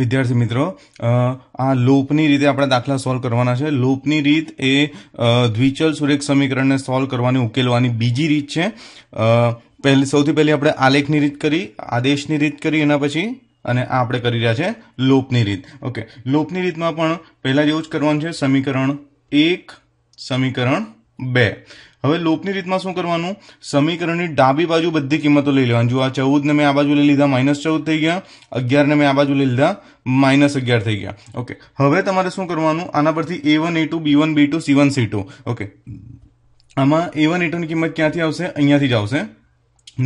વિદ્યાર્થી મિત્રો આ લોપની રીતે આપણે દાખલા સોલ્વ કરવાના છે લોપની રીત એ દ્વિચલ સુરેખ સમીકરણને સોલ્વ કરવાની ઉકેલવાની બીજી રીત છે પહેલી સૌથી પહેલી આપણે આલેખની રીત કરી આદેશની રીત કરી એના પછી અને આ આપણે કરી રહ્યા છે લોપની રીત ઓકે લોપની રીતમાં પણ પહેલાં જેવું જ કરવાનું છે સમીકરણ એક સમીકરણ બે હવે લોપની રીતમાં શું કરવાનું સમીકરણની ડાબી બાજુ બધી કિંમતો લઈ લેવાની જો આ ચૌદને મેં આ બાજુ લઈ લીધા માઇનસ ચૌદ થઈ ગયા અગિયારને મેં આ બાજુ લઈ લીધા માઇનસ અગિયાર થઈ ગયા ઓકે હવે તમારે શું કરવાનું આના પરથી A one A two B one B two C one C two okay આમાં એ વન એ ટુની કિંમત ક્યાંથી આવશે અહીંયાથી જ આવશે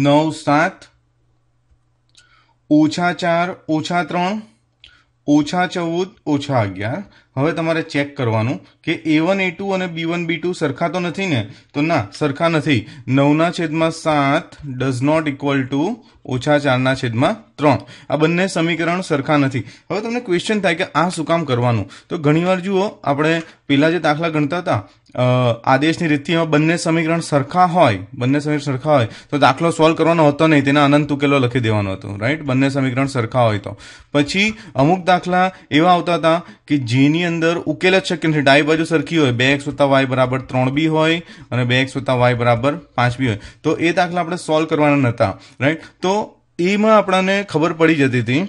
નવ સાત ઓછા ચાર ઓછા ત્રણ ઓછા ચૌદ ઓછા અગિયાર હવે તમારે ચેક કરવાનું કે એ વન એ ટુ અને બી વન બી ટુ સરખા તો નથી ને તો ના સરખા નથી નવના છેદમાં સાત ડઝ નોટ ઇક્વલ ટુ ઓછા ચારના છેદમાં ત્રણ આ બંને સમીકરણ સરખા નથી હવે તમને ક્વેશ્ચન થાય કે આ શું કામ કરવાનું તો ઘણીવાર જુઓ આપણે પહેલાં જે દાખલા ગણતા હતા આદેશની રીતથી બંને સમીકરણ સરખા હોય બંને સમીકરણ સરખા હોય તો દાખલો સોલ્વ કરવાનો હતો નહીં તેના અનંત ઉકેલો લખી દેવાનો હતો રાઈટ બંને સમીકરણ સરખા હોય તો પછી અમુક દાખલા એવા આવતા હતા કે જેની એની અંદર ઉકેલ જ શક્ય નથી ડાબી બાજુ સરખી હોય બે એક્સ વત્તા વાય બરાબર ત્રણ બી હોય અને બે એક્સ વત્તા વાય બરાબર પાંચ બી હોય તો એ દાખલા આપણે સોલ્વ કરવાના નહોતા રાઈટ તો એમાં આપણને ખબર પડી જતી હતી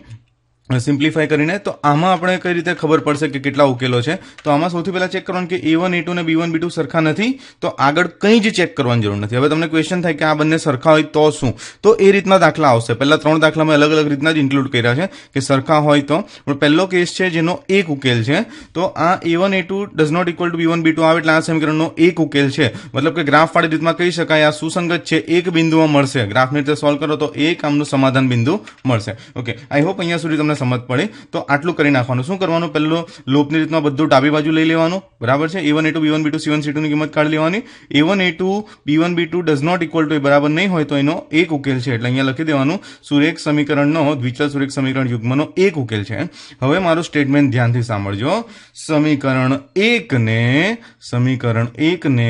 સિમ્પ્લિફાય કરીને તો આમાં આપણે કઈ રીતે ખબર પડશે કે કેટલા ઉકેલો છે તો આમાં સૌથી પહેલાં ચેક કરવાનું કે એ વન એ ટુ ને બી વન બી ટુ સરખા નથી તો આગળ કંઈ જ ચેક કરવાની જરૂર નથી હવે તમને ક્વેશ્ચન થાય કે આ બંને સરખા હોય તો શું તો એ રીતના દાખલા આવશે પહેલાં ત્રણ દાખલામાં અલગ અલગ રીતના જ ઇન્ક્લુડ કર્યા છે કે સરખા હોય તો પણ પહેલો કેસ છે જેનો એક ઉકેલ છે તો આ A one A two does not equal to B one B two આવે એટલે આ સમીકરણનો એક ઉકેલ છે મતલબ કે ગ્રાફવાળી રીતમાં કહી શકાય આ સુસંગત છે એક બિંદુમાં મળશે ગ્રાફની રીતે સોલ્વ કરો તો એક આમનું સમાધાન બિંદુ મળશે ઓકે આઈ હોપ અહીંયા સુધી તમને તમને સમજ પડે તો આટલું કરી નાખવાનું શું કરવાનું પહેલો લોપની રીતમાં બધું ડાબી બાજુ લઈ લેવાનું બરાબર છે A one A two B one B two C one C ટુની કિંમત કાઢી લેવાની A one A two B one B two does not equal to એ બરાબર નહીં હોય તો એનો એક ઉકેલ છે એટલે અહીંયા લખી દેવાનું સુરેખ સમીકરણનો દ્વિચલ સુરેખ સમીકરણ યુગ્મનો એક ઉકેલ છે હવે મારું સ્ટેટમેન્ટ ધ્યાનથી સાંભળજો સમીકરણ એકને સમીકરણ એકને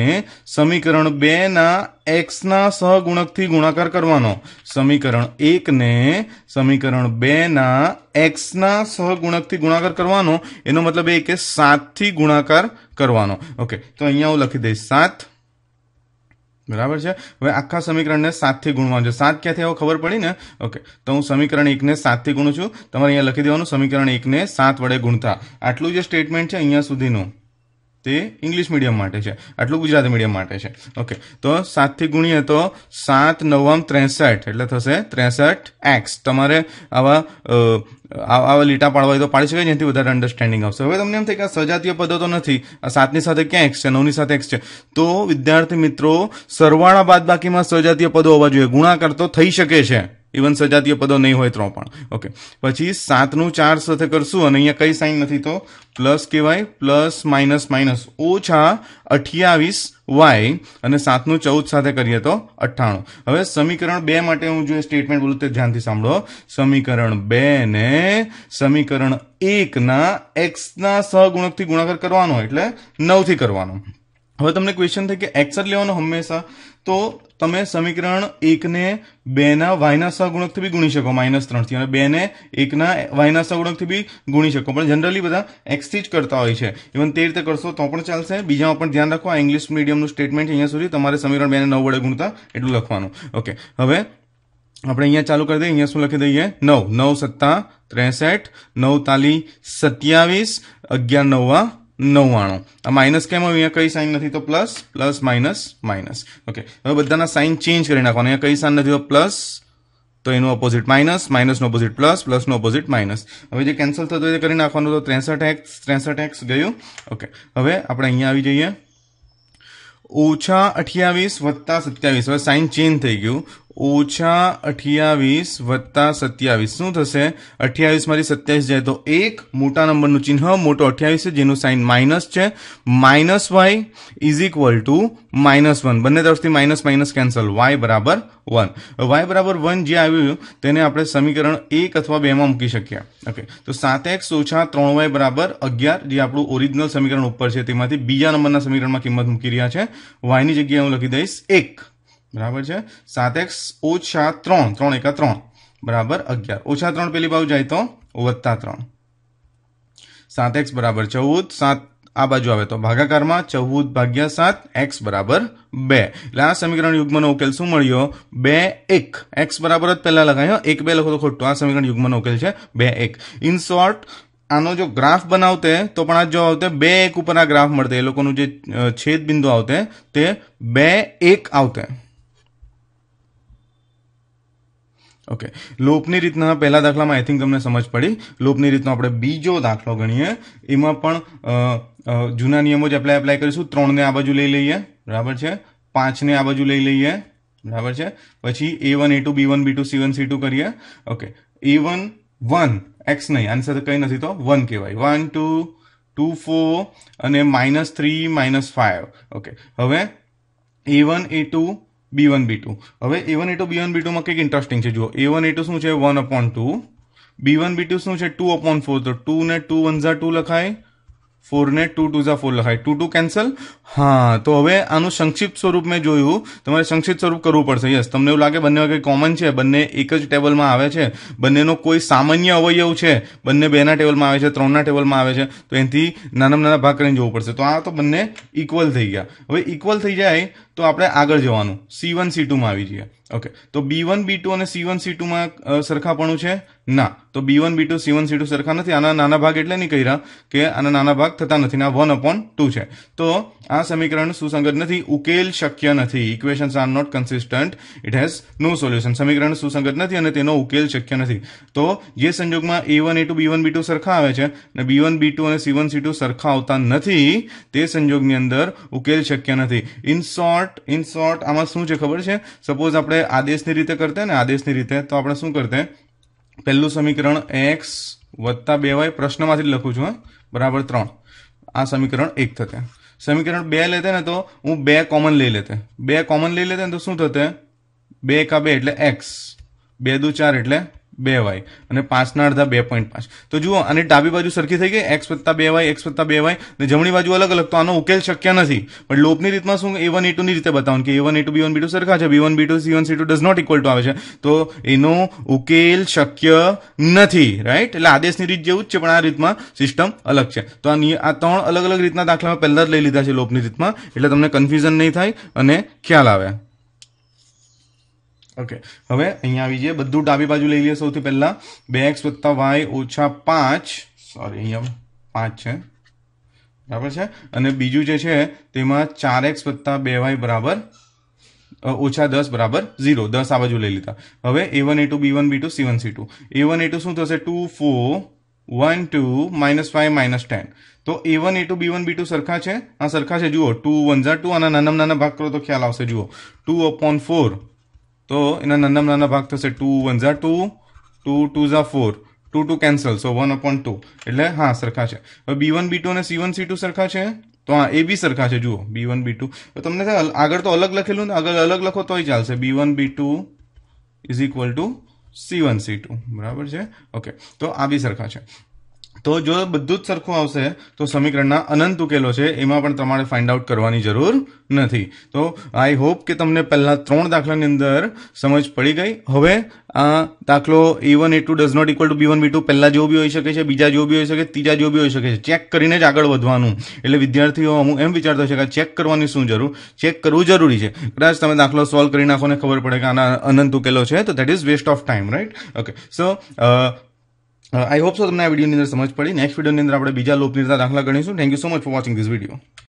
સમીકરણ બેના એક્સના સહગુણકથી ગુણાકાર કરવાનો સમીકરણ એકને સમીકરણ બેના એક્સના સહગુણકથી ગુણાકાર કરવાનો એનો મતલબ એ કે સાતથી ગુણાકાર કરવાનો ઓકે તો અહીંયા હું લખી દઈશ સાત બરાબર છે હવે આખા સમીકરણને સાતથી ગુણવાનું છે સાત ક્યાંથી આવો ખબર પડી ને ઓકે તો હું સમીકરણ એકને સાતથી ગુણું છું તમારે અહીંયા લખી દેવાનું સમીકરણ એકને સાત વડે ગુણતા આટલું જે સ્ટેટમેન્ટ છે અહીંયા સુધીનું તે ઇંગ્લિશ મીડિયમ માટે છે આટલું ગુજરાતી મીડિયમ માટે છે ઓકે તો સાતથી ગુણીએ તો સાત નવમ ત્રેસઠ એટલે થશે ત્રેસઠ એક્સ તમારે આવા આવા લીટા પાડવા તો પાડી શકાય જેથી વધારે અન્ડરસ્ટેન્ડિંગ આવશે હવે તમને એમ થાય કે સજાતીય પદો તો નથી આ સાતની સાથે ક્યાં એક્સ છે નવની સાથે એક્સ છે તો વિદ્યાર્થી મિત્રો સરવાળા બાદ બાકીમાં સજાતીય પદો હોવા જોઈએ ગુણાકાર તો થઈ શકે છે ઇવન સજાતીય પદો નહીં હોય તો પણ ઓકે પછી સાતનું ચાર સાથે કરશું અને અહીંયા કઈ સાઇન નથી તો પ્લસ કહેવાય પ્લસ માઇનસ માઇનસ ઓછા અઠ્યાવીસ વાય અને સાતનું ચૌદ સાથે કરીએ તો અઠ્ઠાણું હવે સમીકરણ બે માટે હું જો સ્ટેટમેન્ટ બોલું તે ધ્યાનથી સાંભળો સમીકરણ બે ને સમીકરણ એકના એક્સના સહગુણકથી ગુણાકાર કરવાનો એટલે નવથી કરવાનો હવે તમને ક્વેશ્ચન થાય કે એક્સ જ લેવાનો હંમેશા તો તમે સમીકરણ એકને બેના વાયના સહગુણકથી બી ગુણી શકો માઇનસ ત્રણથી અને બેને એકના વાયના સહગુણકથી બી ગુણી શકો પણ જનરલી બધા એક્સથી જ કરતા હોય છે ઇવન તે રીતે કરશો તો પણ ચાલશે બીજામાં પણ ધ્યાન રાખો આ ઇંગ્લિશ મીડિયમનું સ્ટેટમેન્ટ અહીંયા સુધી તમારે સમીકરણ બેને નવ વડે ગુણતા એટલું લખવાનું ઓકે હવે આપણે અહીંયા ચાલુ કરી દઈએ અહીંયા શું લખી દઈએ નવ નવ સત્તા ત્રેસઠ નવ તાલી સત્યાવીસ અગિયાર નવા નવ્વાણું આ માઇનસ કેમ અહીંયા કઈ સાઇન નથી તો plus plus minus minus okay હવે બધાના સાઇન ચેન્જ કરી નાખવાના અહીંયા કઈ સાઇન નથી તો પ્લસ તો એનું ઓપોઝિટ માઇનસ માઇનસનું ઓપોઝિટ પ્લસ પ્લસનું ઓપોઝિટ માઇનસ હવે જે કેન્સલ થતું હોય કરી નાખવાનું તો ત્રેસઠ એક્સ ત્રેસઠ એક્સ ગયું ઓકે હવે આપણે અહીંયા આવી જઈએ ઓછા અઠ્યાવીસ વત્તા સત્યાવીસ હવે સાઇન ચેન્જ થઈ ગયું ઓછા અઠ્યાવીસ વત્તા સત્યાવીસ શું થશે અઠ્યાવીસમાંથી સત્યાવીસ જાય તો એક મોટા નંબરનું ચિહ્ન મોટો અઠ્યાવીસ છે જેનું સાઇન માઇનસ છે minus Y is equal to minus one બંને તરફથી માઇનસ માઇનસ કેન્સલ વાય બરાબર વન વાય બરાબર વન જે આવ્યું તેને આપણે સમીકરણ એક અથવા બેમાં મૂકી શકીએ ઓકે તો સાત એક્સ ઓછા ત્રણ વાય બરાબર અગિયાર જે આપણું ઓરિજિનલ સમીકરણ ઉપર છે તેમાંથી બીજા નંબરના સમીકરણમાં કિંમત મૂકી રહ્યા છે વાયની જગ્યાએ હું લખી દઈશ એક બરાબર છે સાત એક્સ ઓછા ત્રણ ત્રણ એકા ત્રણ બરાબર અગિયાર ઓછા ત્રણ પેલી બાજુ જાય તો વત્તા ત્રણ સાત એક્સ બરાબર ચૌદ સાત આ બાજુ આવે તો ભાગાકારમાં ચૌદ ભાગ્યા સાત એક્સ બરાબર બે એટલે આ સમીકરણ યુગ્મનો ઉકેલ શું મળ્યો બે એક એક્સ બરાબર જ પહેલાં લખાયો એક બે લખો તો ખોટું આ સમીકરણ યુગ્મનો ઉકેલ છે બે એક ઇન શોર્ટ આનો જો ગ્રાફ બનાવતે તો પણ આ જો આવતે બે એક ઉપર આ ગ્રાફ મળતે એ લોકોનું જે છેદ બિંદુ આવતે તે બે એક આવતે ઓકે લોપની રીતના પહેલા દાખલામાં આઈ થિંક તમને સમજ પડી લોપની રીતનો આપણે બીજો દાખલો ગણીએ એમાં પણ જૂના નિયમો જ એપ્લાય એપ્લાય કરીશું ત્રણને આ બાજુ લઈ લઈએ બરાબર છે પાંચને આ બાજુ લઈ લઈએ બરાબર છે પછી A one A two B one B two C one C two કરીએ okay A one one X નહીં આની સાથે કંઈ નથી તો વન કહેવાય વન ટુ ટુ ફોર અને minus three minus five okay હવે A one A two B one B two હવે A one A two B one બી ટુમાં કંઈક ઇન્ટરેસ્ટિંગ છે જુઓ એ વન એ ટુ શું છે one upon two B one B two શું છે ટુ અપોન ફોર તો ટુ ને ટુ વન ઝા ટુ લખાય ફોરને ટુ ટુ ઝા ફોર લખાય ટુ ટુ કેન્સલ હા તો હવે આનું સંક્ષિપ્ત સ્વરૂપ મેં જોયું તમારે સંક્ષિપ્ત સ્વરૂપ કરવું પડશે યસ તમને એવું લાગે બંને કંઈ કોમન છે બંને એક જ ટેબલમાં આવે છે બંનેનો કોઈ સામાન્ય અવયવ છે બંને બેના ટેબલમાં આવે છે ત્રણના ટેબલમાં આવે છે તો એનાથી નાના નાના ભાગ કરીને જોવું પડશે તો આ તો બંને ઇક્વલ થઈ ગયા હવે ઇક્વલ થઈ જાય તો આપણે આગળ જવાનું સી વન સી ટુમાં આવી જઈએ ઓકે તો બી વન બી ટુ અને સી વન સી ટુમાં સરખાપણું છે ના તો B one B two C one C two સરખા નથી આના નાના ભાગ એટલે નહીં કહી રહ્યા કે આના નાના ભાગ થતા નથી આ વન અપોન ટુ છે તો આ સમીકરણ સુસંગત નથી ઉકેલ શક્ય નથી equations are not consistent it has no solution સમીકરણ સુસંગત નથી અને તેનો ઉકેલ શક્ય નથી તો જે સંજોગમાં A one A two B one B two સરખા આવે છે અને બી વન બી ટુ અને સી વન સી ટુ સરખા આવતા નથી તે સંજોગની અંદર ઉકેલ શક્ય નથી ઇન શોર્ટ ઇન શોર્ટ આમાં શું છે ખબર છે સપોઝ આપણે આદેશની રીતે કરતે ને આદેશની રીતે તો આપણે શું કરતે પહેલું સમીકરણ એક્સ વત્તા બે વાય પ્રશ્નમાંથી લખું છું બરાબર ત્રણ આ સમીકરણ એક થતે સમીકરણ બે લેતે ને તો હું બે કોમન લઈ લેતે બે કોમન લઈ લેતે ને તો શું થતે બે એકા બે એટલે એક્સ બે દુ ચાર એટલે બે વાય અને પાંચના અડધા બે પોઈન્ટ પાંચ તો જુઓ અને ડાબી બાજુ સરખી થઈ ગઈ એક્સ વત્તા બે વાય એક્સ વત્તા બે વાય અને જમણી બાજુ અલગ અલગ તો આનો ઉકેલ શક્ય નથી પણ લોપની રીતમાં શું એ વન એ ટુની રીતે બતાવું કે A one A two B one B two સરખા છે B one B two C one C two does not equal to આવે છે તો એનો ઉકેલ શક્ય નથી રાઈટ એટલે આદેશની રીત જેવું જ છે પણ આ રીતમાં સિસ્ટમ અલગ છે તો આ ત્રણ અલગ અલગ રીતના દાખલામાં પહેલાં જ લઈ લીધા છે લોપની રીતમાં એટલે તમને કન્ફ્યુઝન નહીં થાય અને ખ્યાલ આવે ઓકે હવે અહીંયા આવી જઈએ બધું ડાબી બાજુ લઈ લઈએ સૌથી પહેલાં બે એક્સ વત્તા વાય ઓછા પાંચ સોરી અહીંયા પાંચ છે બરાબર છે અને બીજું જે છે તેમાં ચાર એક્સ વત્તા બે વાય બરાબર ઓછા દસ બરાબર ઝીરો દસ આ બાજુ લઈ લીધા હવે A one A two B one B two C one C two A one A two શું થશે two four one two minus five minus ten તો A one A two B one B two સરખા છે આ સરખા છે જુઓ two one ઝા ટુ અને નાનામાં નાના ભાગ કરો તો ખ્યાલ આવશે જુઓ ટુ અપોન ફોર તો એના નાનામાં નાના ભાગ થશે ટુ વન ઝા ટુ ટુ ટુ ઝા four two two cancel so one upon two એટલે હા સરખા છે હવે બી વન બી ટુ અને સી વન સી ટુ સરખા છે તો હા એ બી સરખા છે જુઓ બી વન બી ટુ તમને આગળ તો અલગ લખેલું ને આગળ અલગ લખો તોય ચાલશે B one B two is equal to C one C two બરાબર છે ઓકે તો આ બી સરખા છે તો જો બધું જ સરખું આવશે તો સમીકરણના અનંત ઉકેલો છે એમાં પણ તમારે ફાઇન્ડ આઉટ કરવાની જરૂર નથી તો આઈ હોપ કે તમને પહેલાં ત્રણ દાખલાની અંદર સમજ પડી ગઈ હવે આ દાખલો A one A two does not equal to B one B two પહેલાં જેવો બી હોઈ શકે છે બીજા જેવો બી હોઈ શકે ત્રીજા જેવો બી હોઈ શકે છે ચેક કરીને જ આગળ વધવાનું એટલે વિદ્યાર્થીઓ હું એમ વિચારતો છે કે ચેક કરવાની શું જરૂર ચેક કરવું જરૂરી છે કદાચ તમે દાખલો સોલ્વ કરી નાખો ને ખબર પડે કે આના અનંત ઉકેલો છે તો that is waste of time right okay so I hope so તમને આ વિડીયોની અંદર સમજ પડી નેક્સ્ટ વિડીયોની અંદર આપણે બીજા લોકનીતા દાખલા ગણીશું thank you so much for watching this video